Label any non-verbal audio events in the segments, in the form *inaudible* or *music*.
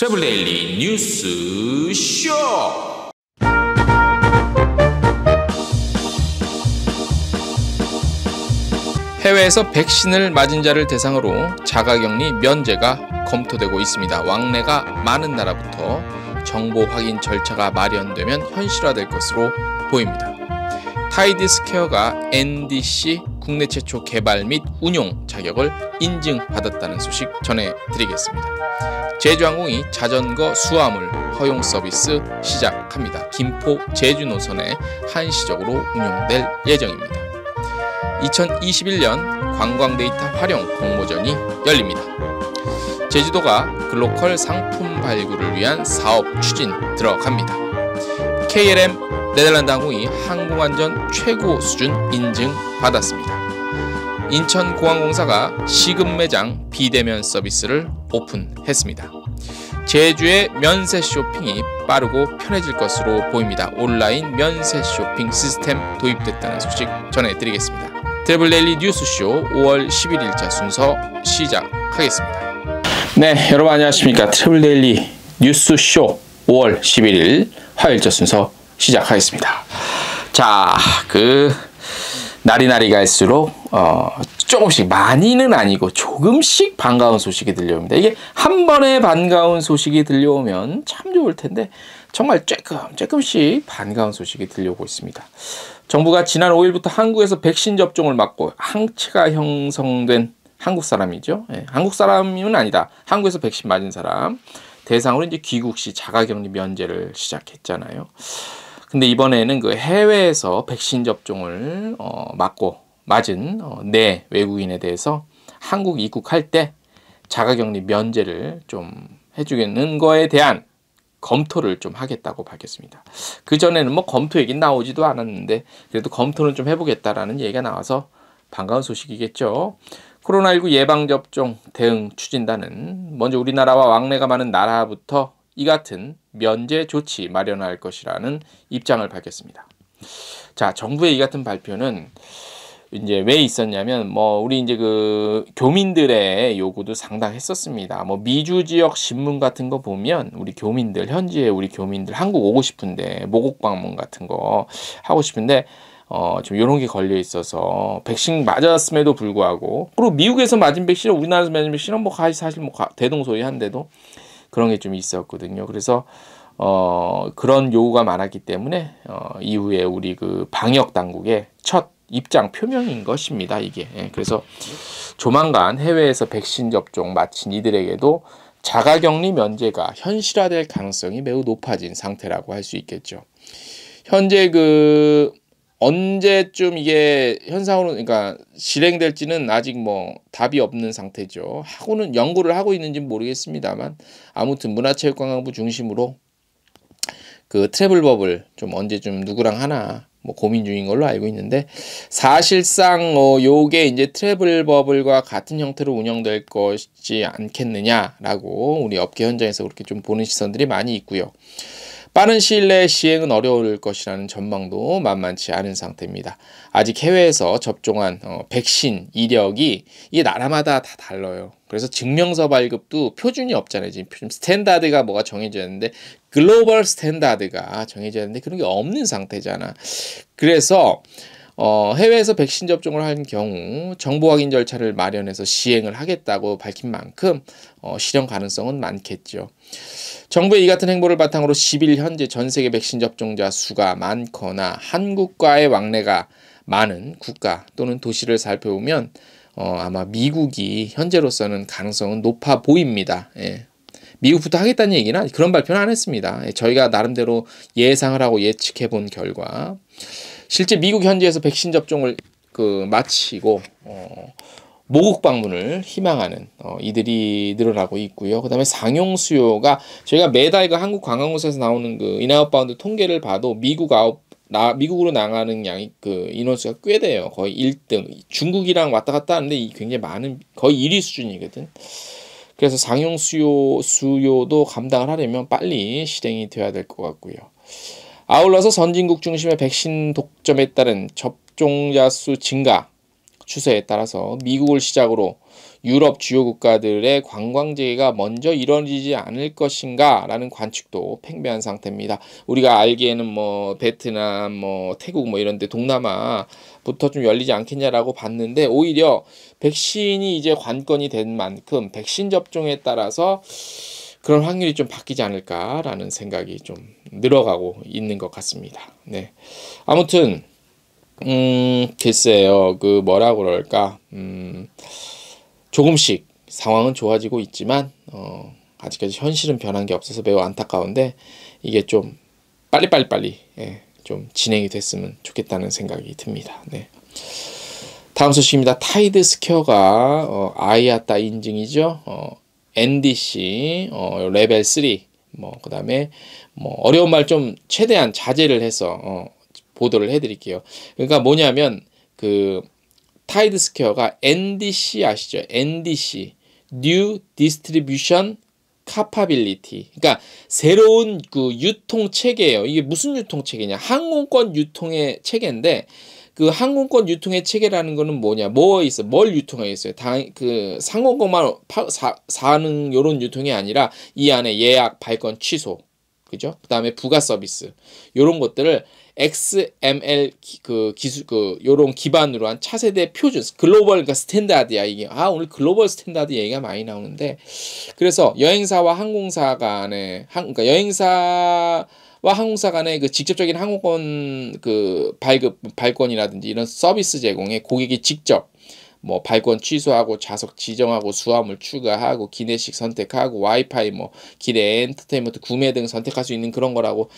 트래블 데일리 뉴스 쇼. 해외에서 백신을 맞은 자를 대상으로 자가격리 면제가 검토되고 있습니다. 왕래가 많은 나라부터 정보 확인 절차가 마련되면 현실화될 것으로 보입니다. 타이디스케어가 NDC 국내 최초 개발 및 운용 자격을 인증받았다는 소식 전해드리겠습니다. 제주항공이 자전거 수화물 허용 서비스 시작합니다. 김포 제주 노선에 한시적으로 운영될 예정입니다. 2021년 관광 데이터 활용 공모전이 열립니다. 제주도가 글로컬 상품 발굴을 위한 사업 추진 들어갑니다. KLM 네덜란드 항공이 항공안전 최고 수준 인증 받았습니다. 인천공항공사가 시급 매장 비대면 서비스를 오픈했습니다. 제주의 면세 쇼핑이 빠르고 편해질 것으로 보입니다. 온라인 면세 쇼핑 시스템 도입됐다는 소식 전해드리겠습니다. 트래블레일리 뉴스쇼 5월 11일자 순서 시작하겠습니다. 네, 여러분 안녕하십니까. 트래블레일리 뉴스쇼 5월 11일 화요일자 순서 시작하겠습니다. 자, 그 날이 날이 갈수록 어, 조금씩 많이는 아니고 조금씩 반가운 소식이 들려옵니다. 이게 한 번에 반가운 소식이 들려오면 참 좋을 텐데 정말 조금 조금씩 반가운 소식이 들려오고 있습니다. 정부가 지난 5일부터 한국에서 백신 접종을 막고 항체가 형성된 한국 사람이죠. 예, 한국 사람은 아니다. 한국에서 백신 맞은 사람 대상으로 이제 귀국 시 자가격리 면제를 시작했잖아요. 근데 이번에는 그 해외에서 백신 접종을 어, 맞고 맞은 어, 내 네 외국인에 대해서 한국 입국할 때 자가격리 면제를 좀 해주겠는 거에 대한 검토를 좀 하겠다고 밝혔습니다. 그 전에는 뭐 검토 얘기 나오지도 않았는데 그래도 검토는 좀 해보겠다라는 얘기가 나와서 반가운 소식이겠죠. 코로나19 예방접종 대응 추진단은 먼저 우리나라와 왕래가 많은 나라부터 이 같은 면제 조치 마련할 것이라는 입장을 밝혔습니다. 자, 정부의 이 같은 발표는 이제 왜 있었냐면 뭐 우리 이제 그 교민들의 요구도 상당했었습니다. 뭐 미주 지역 신문 같은 거 보면 우리 교민들 현지에 우리 교민들 한국 오고 싶은데 모국 방문 같은 거 하고 싶은데 어좀 이런 게 걸려 있어서 백신 맞았음에도 불구하고 그리고 미국에서 맞은 백신은 우리나라에서 맞은 백신은 뭐 사실 뭐 대동소이한데도 그런 게 좀 있었거든요. 그래서 어, 그런 요구가 많았기 때문에 어, 이후에 우리 그 방역 당국의 첫 입장 표명인 것입니다. 이게 예, 그래서 조만간 해외에서 백신 접종 마친 이들에게도 자가격리 면제가 현실화될 가능성이 매우 높아진 상태라고 할 수 있겠죠. 현재 그 언제쯤 이게 현상으로 그러니까 실행될지는 아직 뭐 답이 없는 상태죠. 하고는 연구를 하고 있는지 모르겠습니다만 아무튼 문화체육관광부 중심으로 그 트래블 버블 좀 언제쯤 누구랑 하나 뭐 고민 중인 걸로 알고 있는데 사실상 어 요게 이제 트래블 버블과 같은 형태로 운영될 것이지 않겠느냐라고 우리 업계 현장에서 그렇게 좀 보는 시선들이 많이 있고요. 빠른 시일 내에 시행은 어려울 것이라는 전망도 만만치 않은 상태입니다. 아직 해외에서 접종한 어, 백신 이력이 이 나라마다 다 달라요. 그래서 증명서 발급도 표준이 없잖아요. 지금 스탠다드가 뭐가 정해져 있는데 글로벌 스탠다드가 정해져 있는데 그런 게 없는 상태잖아. 그래서 어, 해외에서 백신 접종을 한 경우 정보 확인 절차를 마련해서 시행을 하겠다고 밝힌 만큼 어, 실현 가능성은 많겠죠. 정부의 이 같은 행보를 바탕으로 10일 현재 전 세계 백신 접종자 수가 많거나 한국과의 왕래가 많은 국가 또는 도시를 살펴보면 어, 아마 미국이 현재로서는 가능성은 높아 보입니다. 예. 미국부터 하겠다는 얘기는 그런 발표는 안 했습니다. 예, 저희가 나름대로 예상을 하고 예측해 본 결과 실제 미국 현지에서 백신 접종을 그 마치고 어, 모국 방문을 희망하는 어, 이들이 늘어나고 있고요. 그다음에 상용 수요가 저희가 매달 그 한국 관광공사에서 나오는 그 인아웃바운드 통계를 봐도 미국 아웃 나 미국으로 나가는 양이 그 인원수가 꽤 돼요. 거의 1등. 중국이랑 왔다 갔다 하는데 굉장히 많은 거의 1위 수준이거든. 그래서 상용 수요 수요도 감당을 하려면 빨리 실행이 돼야 될 것 같고요. 아울러서 선진국 중심의 백신 독점에 따른 접종자 수 증가 추세에 따라서 미국을 시작으로 유럽 주요 국가들의 관광재개가 먼저 이뤄지지 않을 것인가라는 관측도 팽배한 상태입니다. 우리가 알기에는 뭐 베트남, 뭐 태국 뭐 이런데 동남아부터 좀 열리지 않겠냐라고 봤는데 오히려 백신이 이제 관건이 된 만큼 백신 접종에 따라서 그런 확률이 좀 바뀌지 않을까라는 생각이 좀 늘어가고 있는 것 같습니다. 네. 아무튼, 음, 글쎄요. 그 뭐라 그럴까. 음, 조금씩 상황은 좋아지고 있지만, 어, 아직까지 현실은 변한 게 없어서 매우 안타까운데, 이게 좀 빨리빨리빨리, 예, 좀 진행이 됐으면 좋겠다는 생각이 듭니다. 네. 다음 소식입니다. 타이드 스퀘어가 어, 아이아타 인증이죠. 어, NDC 어, 레벨 3뭐 그다음에 뭐 어려운 말 좀 최대한 자제를 해서 어, 보도를 해드릴게요. 그러니까 뭐냐면 그 타이드 스퀘어가 NDC 아시죠? NDC New Distribution Capability. 그러니까 새로운 그 유통 체계예요. 이게 무슨 유통 체계냐? 항공권 유통의 체계인데 그 항공권 유통의 체계라는 거는 뭐냐? 뭐 있어? 뭘 유통해 있어요? 당 그상공권만 파, 사, 사는 요런 유통이 아니라 이 안에 예약, 발권 취소. 그죠? 그다음에 부가 서비스. 요런 것들을 XML 기, 그 기술 그 요런 기반으로 한 차세대 표준 글로벌 그니까 스탠다드야 이게 아 오늘 글로벌 스탠다드 얘기가 많이 나오는데 그래서 여행사와 항공사 간에 항 그러니까 여행사 와 항공사 간의 그 직접적인 항공권 그 발급 발권이라든지 이런 서비스 제공에 고객이 직접 뭐 발권 취소하고 좌석 지정하고 수화물 추가하고 기내식 선택하고 와이파이 뭐 기내 엔터테인먼트 구매 등 선택할 수 있는 그런 거라고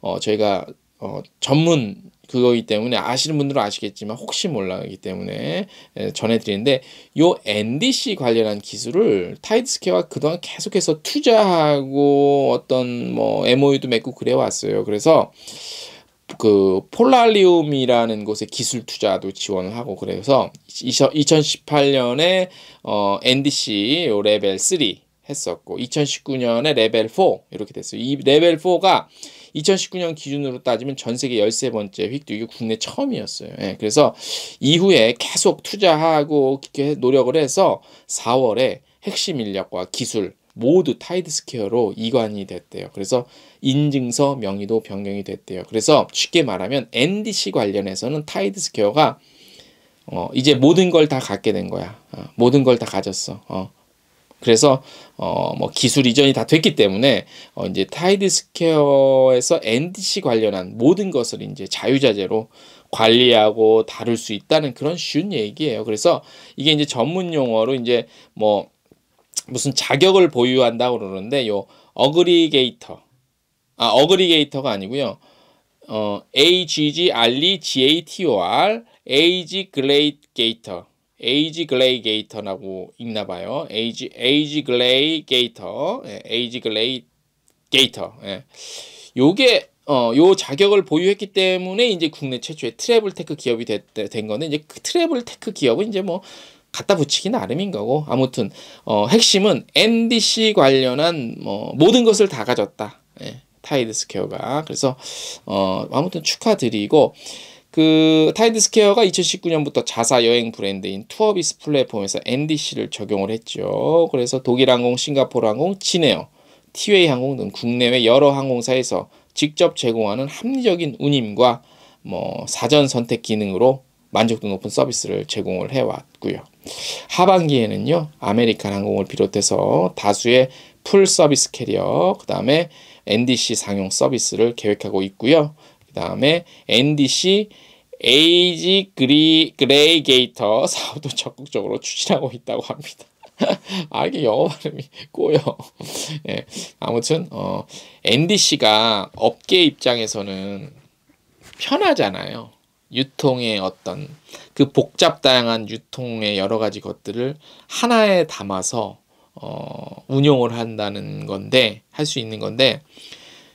어 저희가 어 전문 그거기 때문에 아시는 분들은 아시겠지만 혹시 몰라기 때문에 예, 전해드리는데 요 NDC 관련한 기술을 타이드스퀘어가 그동안 계속해서 투자하고 어떤 뭐 MOU도 맺고 그래 왔어요. 그래서 그 폴라리움이라는 곳의 기술 투자도 지원을 하고 그래서 2018년에 어 NDC 요 레벨 3 했었고 2019년에 레벨 4 이렇게 됐어요. 이 레벨 4가 2019년 기준으로 따지면 전 세계 13번째 휙득 이게 국내 처음이었어요. 예, 그래서 이후에 계속 투자하고 노력을 해서 4월에 핵심 인력과 기술 모두 타이드스퀘어로 이관이 됐대요. 그래서 인증서 명의도 변경이 됐대요. 그래서 쉽게 말하면 NDC 관련해서는 타이드스퀘어가 어, 이제 모든 걸 다 갖게 된 거야. 어, 모든 걸 다 가졌어. 어. 그래서 어 뭐 기술 이전이 다 됐기 때문에 어 이제 타이드 스퀘어에서 NDC 관련한 모든 것을 이제 자유자재로 관리하고 다룰 수 있다는 그런 쉬운 얘기예요. 그래서 이게 이제 전문 용어로 이제 뭐 무슨 자격을 보유한다 그러는데 요 어그리게이터 아 어그리게이터가 아니고요. 어 AGG 알리 e GATOR AG 글레이게이터 에이지 글레이 게이터라고 읽나 봐요. 에이지 에이지 글레이 게이터, 예, 에이지 글레이 게이터. 예. 요게 어, 요 자격을 보유했기 때문에 이제 국내 최초의 트래블 테크 기업이 됐, 된 거는 이제 그 트래블 테크 기업은 이제 뭐 갖다 붙이기 나름인 거고 아무튼 어, 핵심은 NDC 관련한 뭐 모든 것을 다 가졌다. 예, 타이드 스퀘어가 그래서 어, 아무튼 축하드리고 그 타이드스퀘어가 2019년부터 자사 여행 브랜드인 투어비스 플랫폼에서 NDC를 적용을 했죠. 그래서 독일항공, 싱가포르항공, 진에어, 티웨이항공 등 국내외 여러 항공사에서 직접 제공하는 합리적인 운임과 뭐 사전 선택 기능으로 만족도 높은 서비스를 제공을 해왔고요. 하반기에는요 아메리칸 항공을 비롯해서 다수의 풀 서비스 캐리어 그 다음에 NDC 상용 서비스를 계획하고 있고요. 그 다음에 NDC 에이지 그리, 그레이게이터 사업도 적극적으로 추진하고 있다고 합니다. *laughs* 아, 이게 영어 발음이 꼬여. *laughs* 예, 아무튼, 어, NDC가 업계 입장에서는 편하잖아요. 유통의 어떤 그 복잡 다양한 유통의 여러 가지 것들을 하나에 담아서 어, 운용을 한다는 건데, 할 수 있는 건데,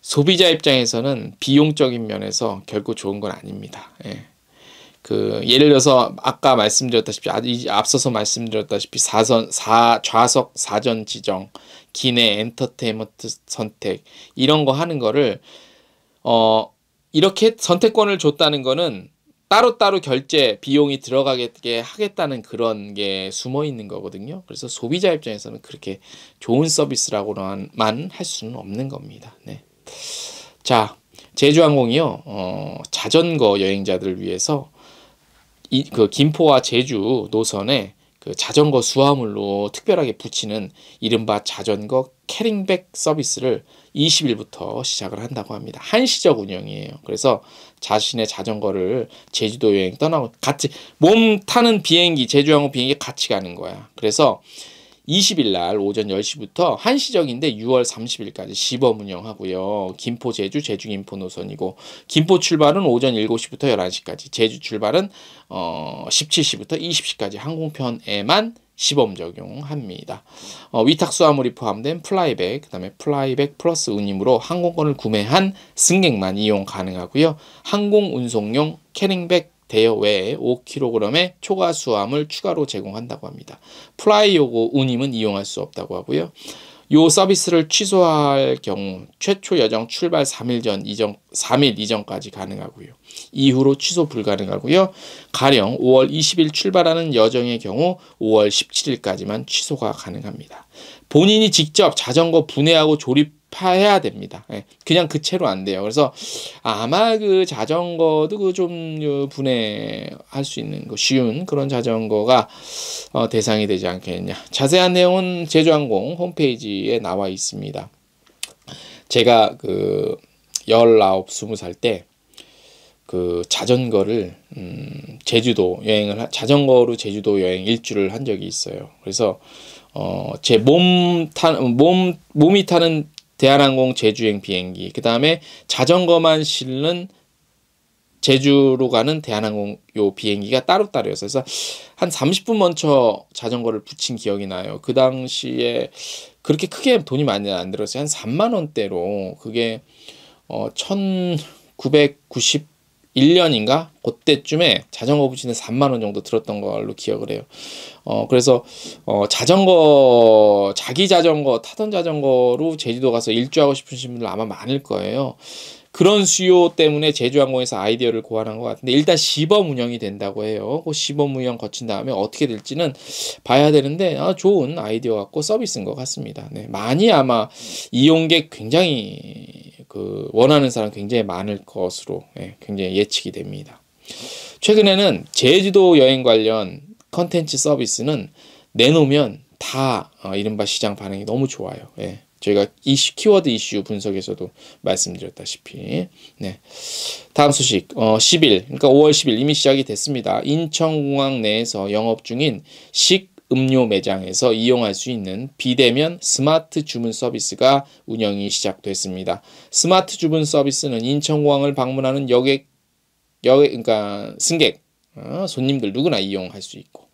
소비자 입장에서는 비용적인 면에서 결코 좋은 건 아닙니다. 예. 그 예를 들어서 아까 말씀드렸다시피 앞서서 말씀드렸다시피 사선 사 좌석 사전 지정 기내 엔터테인먼트 선택 이런 거 하는 거를 어 이렇게 선택권을 줬다는 거는 따로따로 결제 비용이 들어가게 하겠다는 그런 게 숨어 있는 거거든요. 그래서 소비자 입장에서는 그렇게 좋은 서비스라고만 할 수는 없는 겁니다. 네. 자, 제주항공이요. 어, 자전거 여행자들을 위해서 이, 그 김포와 제주 노선에 그 자전거 수화물로 특별하게 붙이는 이른바 자전거 캐링백 서비스를 20일부터 시작을 한다고 합니다. 한시적 운영이에요. 그래서 자신의 자전거를 제주도 여행 떠나고 같이 몸 타는 비행기 제주항공 비행기 같이 가는 거야. 그래서 20일 날 오전 10시부터 한시적인데 6월 30일까지 시범 운영하고요. 김포 제주 제주 김포 노선이고 김포 출발은 오전 7시부터 11시까지 제주 출발은 어 17시부터 20시까지 항공편에만 시범 적용합니다. 어, 위탁수 화물이 포함된 플라이백, 그 다음에 플라이백 플러스 운임으로 항공권을 구매한 승객만 이용 가능하고요. 항공 운송용 캐링백 대여 외에 5kg의 초과수함을 추가로 제공한다고 합니다. 플라이오고 운임은 이용할 수 없다고 하고요. 요 서비스를 취소할 경우 최초 여정 출발 3일 전 이전 3일 이전까지 가능하고요. 이후로 취소 불가능하고요. 가령 5월 20일 출발하는 여정의 경우 5월 17일까지만 취소가 가능합니다. 본인이 직접 자전거 분해하고 조립 파해야 됩니다. 예, 그냥 그 채로 안 돼요. 그래서 아마 그 자전거도 그좀 어, 분해할 수 있는 거 쉬운 그런 자전거가 어, 대상이 되지 않겠냐. 자세한 내용은 제주항공 홈페이지에 나와 있습니다. 제가 그 19, 20살 때 그 자전거를 음, 제주도 여행을 자전거로 제주도 여행 일주를 한 적이 있어요. 그래서 어, 제몸 타, 몸, 몸이 타는 대한항공 제주행 비행기, 그 다음에 자전거만 실는 제주로 가는 대한항공 요 비행기가 따로따로였어요. 그래서 한 30분 먼저 자전거를 붙인 기억이 나요. 그 당시에 그렇게 크게 돈이 많이 안 들었어요. 한 3만 원대로 그게 어 1990, 1년인가? 그때쯤에 자전거 부지는 3만 원 정도 들었던 걸로 기억을 해요. 어 그래서 어 자전거 자기 자전거 타던 자전거로 제주도 가서 일주하고 싶으신 분들 아마 많을 거예요. 그런 수요 때문에 제주항공에서 아이디어를 고안한 것 같은데 일단 시범 운영이 된다고 해요. 그 시범 운영 거친 다음에 어떻게 될지는 봐야 되는데 아, 좋은 아이디어 같고 서비스인 것 같습니다. 네, 많이 아마 이용객 굉장히 그 원하는 사람 굉장히 많을 것으로 예, 굉장히 예측이 됩니다. 최근에는 제주도 여행 관련 컨텐츠 서비스는 내놓으면 다 어, 이른바 시장 반응이 너무 좋아요. 예. 저희가 이슈, 키워드 이슈 분석에서도 말씀드렸다시피. 네. 다음 소식, 어, 10일, 그러니까 5월 10일 이미 시작이 됐습니다. 인천공항 내에서 영업 중인 식 음료 매장에서 이용할 수 있는 비대면 스마트 주문 서비스가 운영이 시작됐습니다. 스마트 주문 서비스는 인천공항을 방문하는 여객, 여객 그러니까 승객, 어, 손님들 누구나 이용할 수 있고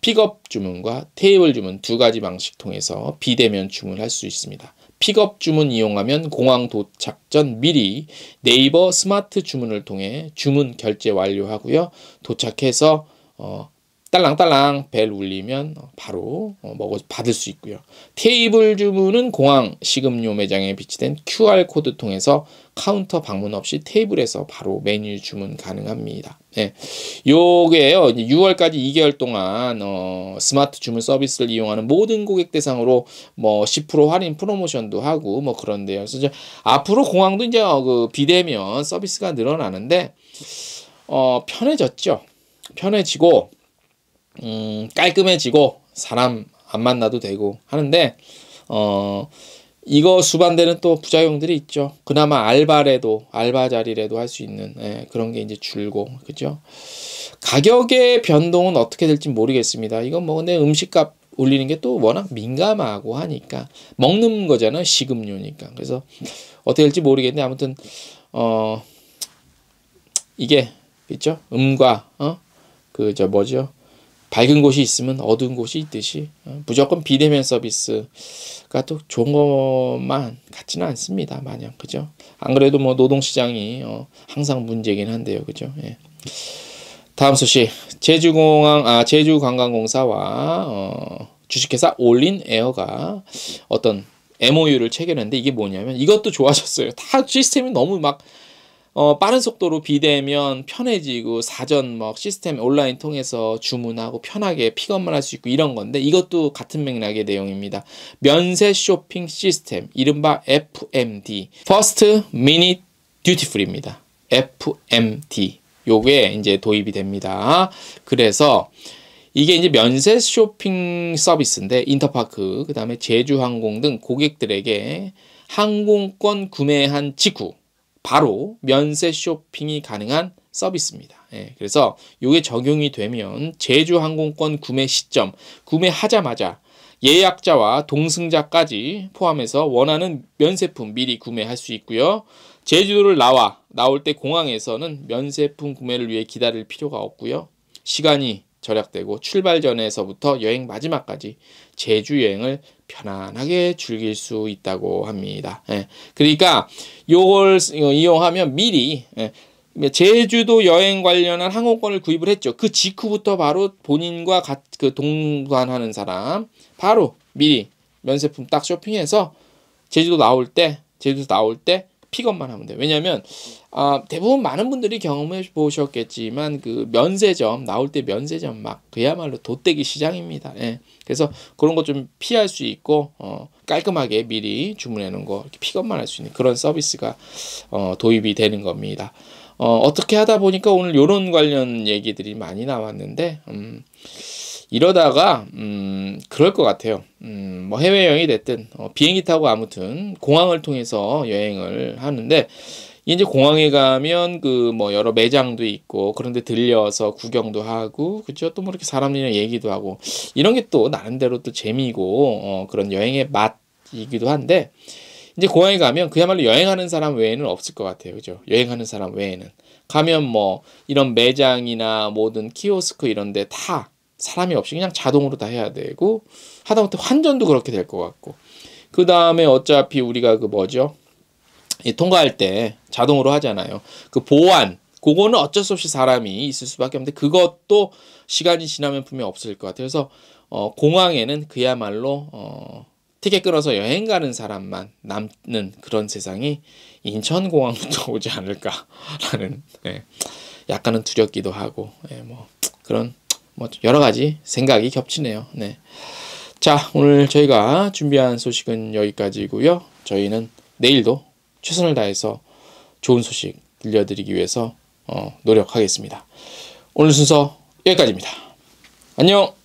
픽업 주문과 테이블 주문 두 가지 방식 통해서 비대면 주문할 수 있습니다. 픽업 주문 이용하면 공항 도착 전 미리 네이버 스마트 주문을 통해 주문 결제 완료하고요. 도착해서 어, 딸랑딸랑 벨 울리면 어, 바로 어, 먹어 받을 수 있고요. 테이블 주문은 공항 식음료 매장에 비치된 QR 코드 통해서 카운터 방문 없이 테이블에서 바로 메뉴 주문 가능합니다. 네. 요게요. 6월까지 2개월 동안 어, 스마트 주문 서비스를 이용하는 모든 고객 대상으로 뭐 10% 할인 프로모션도 하고 뭐 그런데요. 그래서 앞으로 공항도 이제 어, 그 비대면 서비스가 늘어나는데 어, 편해졌죠. 편해지고 음, 깔끔해지고 사람 안 만나도 되고 하는데 어 이거 수반되는 또 부작용들이 있죠. 그나마 알바래도 알바 자리래도 할 수 있는 예, 그런 게 이제 줄고 그죠. 가격의 변동은 어떻게 될지 모르겠습니다. 이건 뭐 근데 음식값 올리는 게 또 워낙 민감하고 하니까 먹는 거잖아요 식음료니까 그래서 어떻게 될지 모르겠는데 아무튼 어 이게 있죠 음과 어그 저 뭐죠 밝은 곳이 있으면 어두운 곳이 있듯이 어, 무조건 비대면 서비스가 또 좋은 것만 같지는 않습니다. 마냥 그죠? 안 그래도 뭐 노동시장이 어, 항상 문제긴 한데요. 그죠? 예. 다음 소식 제주공항 아 제주관광공사와 어, 주식회사 올린에어가 어떤 MOU를 체결했는데 이게 뭐냐면 이것도 좋아졌어요. 다 시스템이 너무 막 어, 빠른 속도로 비대면 편해지고 사전 막 시스템 온라인 통해서 주문하고 편하게 픽업만 할 수 있고 이런 건데 이것도 같은 맥락의 내용입니다. 면세 쇼핑 시스템 이른바 FMD (First Minute Duty f r e 입니다 FMD 요게 이제 도입이 됩니다. 그래서 이게 이제 면세 쇼핑 서비스인데 인터파크 그다음에 제주항공 등 고객들에게 항공권 구매한 직후 바로 면세 쇼핑이 가능한 서비스입니다. 예, 그래서 이게 적용이 되면 제주 항공권 구매 시점 구매하자마자 예약자와 동승자까지 포함해서 원하는 면세품 미리 구매할 수 있고요. 제주도를 나와 나올 때 공항에서는 면세품 구매를 위해 기다릴 필요가 없고요. 시간이 절약되고 출발 전에서부터 여행 마지막까지 제주 여행을 편안하게 즐길 수 있다고 합니다. 예. 그러니까 요걸 어, 이용하면 미리 예. 그 제주도 여행 관련한 항공권을 구입을 했죠. 그 직후부터 바로 본인과 가, 그 동반하는 사람 바로 미리 면세품 딱 쇼핑해서 제주도 나올 때 제주도 나올 때 픽업만 하면 돼요. 왜냐면 아, 대부분 많은 분들이 경험해 보셨겠지만 그 면세점 나올 때 면세점 막 그야말로 돗대기 시장입니다. 예. 그래서 그런 거 좀 피할 수 있고 어, 깔끔하게 미리 주문해 놓은 거 이렇게 픽업만 할 수 있는 그런 서비스가 어, 도입이 되는 겁니다. 어, 어떻게 하다 보니까 오늘 요런 관련 얘기들이 많이 나왔는데 음, 이러다가 음 그럴 것 같아요. 음 뭐 해외 여행이 됐든 어 비행기 타고 아무튼 공항을 통해서 여행을 하는데 이제 공항에 가면 그 뭐 여러 매장도 있고 그런데 들려서 구경도 하고 그죠 또뭐 이렇게 사람들이랑 얘기도 하고 이런 게 또 나름대로 또 재미고 어 그런 여행의 맛이기도 한데 이제 공항에 가면 그야말로 여행하는 사람 외에는 없을 것 같아요 그죠 여행하는 사람 외에는 가면 뭐 이런 매장이나 모든 키오스크 이런 데다 사람이 없이 그냥 자동으로 다 해야 되고 하다못해 환전도 그렇게 될 것 같고 그 다음에 어차피 우리가 그 뭐죠 이 통과할 때 자동으로 하잖아요 그 보안 그거는 어쩔 수 없이 사람이 있을 수밖에 없는데 그것도 시간이 지나면 분명 없을 것 같아요 그래서 어, 공항에는 그야말로 어, 티켓 끊어서 여행 가는 사람만 남는 그런 세상이 인천공항부터 *laughs* 오지 않을까라는 예, 약간은 두렵기도 하고 예, 뭐 그런 뭐 여러 가지 생각이 겹치네요. 네. 자, 오늘 저희가 준비한 소식은 여기까지고요. 저희는 내일도 최선을 다해서 좋은 소식 들려드리기 위해서 어, 노력하겠습니다. 오늘 순서 여기까지입니다. 안녕!